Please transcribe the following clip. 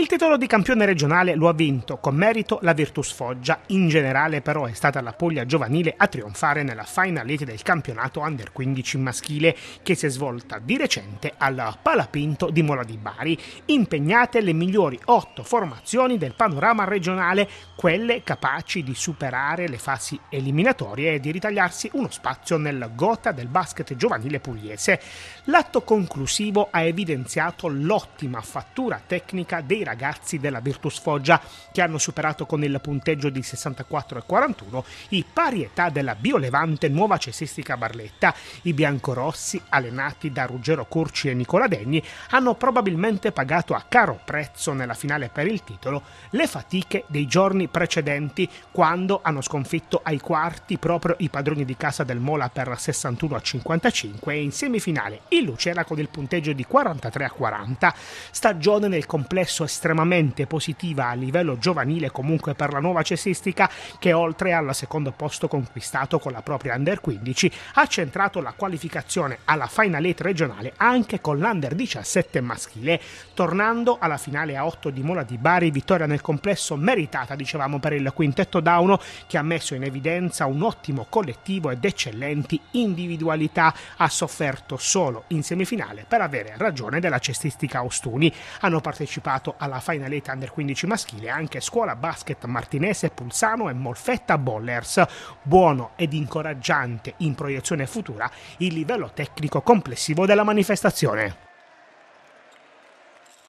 Il titolo di campione regionale lo ha vinto con merito la Virtus Foggia, in generale però è stata la Puglia giovanile a trionfare nella Final 8 del campionato Under 15 maschile che si è svolta di recente al Palapinto di Mola di Bari, impegnate le migliori otto formazioni del panorama regionale, quelle capaci di superare le fasi eliminatorie e di ritagliarsi uno spazio nel gota del basket giovanile pugliese. L'atto conclusivo ha evidenziato l'ottima fattura tecnica dei ragazzi ragazzi della Virtus Foggia che hanno superato con il punteggio di 64 41 i parietà della Biolevante Nuova Cesistica Barletta. I biancorossi, allenati da Ruggero Curci e Nicola Degni, hanno probabilmente pagato a caro prezzo nella finale per il titolo le fatiche dei giorni precedenti quando hanno sconfitto ai quarti proprio i padroni di casa del Mola per 61 a 55 e in semifinale il Lucera con il punteggio di 43 a 40. Stagione nel complesso estremamente positiva a livello giovanile comunque per la nuova cestistica che oltre al secondo posto conquistato con la propria Under 15 ha centrato la qualificazione alla Final 8 regionale anche con l'Under 17 maschile, tornando alla finale a 8 di Mola di Bari, vittoria nel complesso meritata dicevamo per il quintetto Dauno che ha messo in evidenza un ottimo collettivo ed eccellenti individualità, ha sofferto solo in semifinale per avere ragione della cestistica Ostuni. Hanno partecipato alla Final 8 Under 15 maschile anche Scuola Basket Martinese Pulsano e Molfetta Bollers. Buono ed incoraggiante in proiezione futura il livello tecnico complessivo della manifestazione.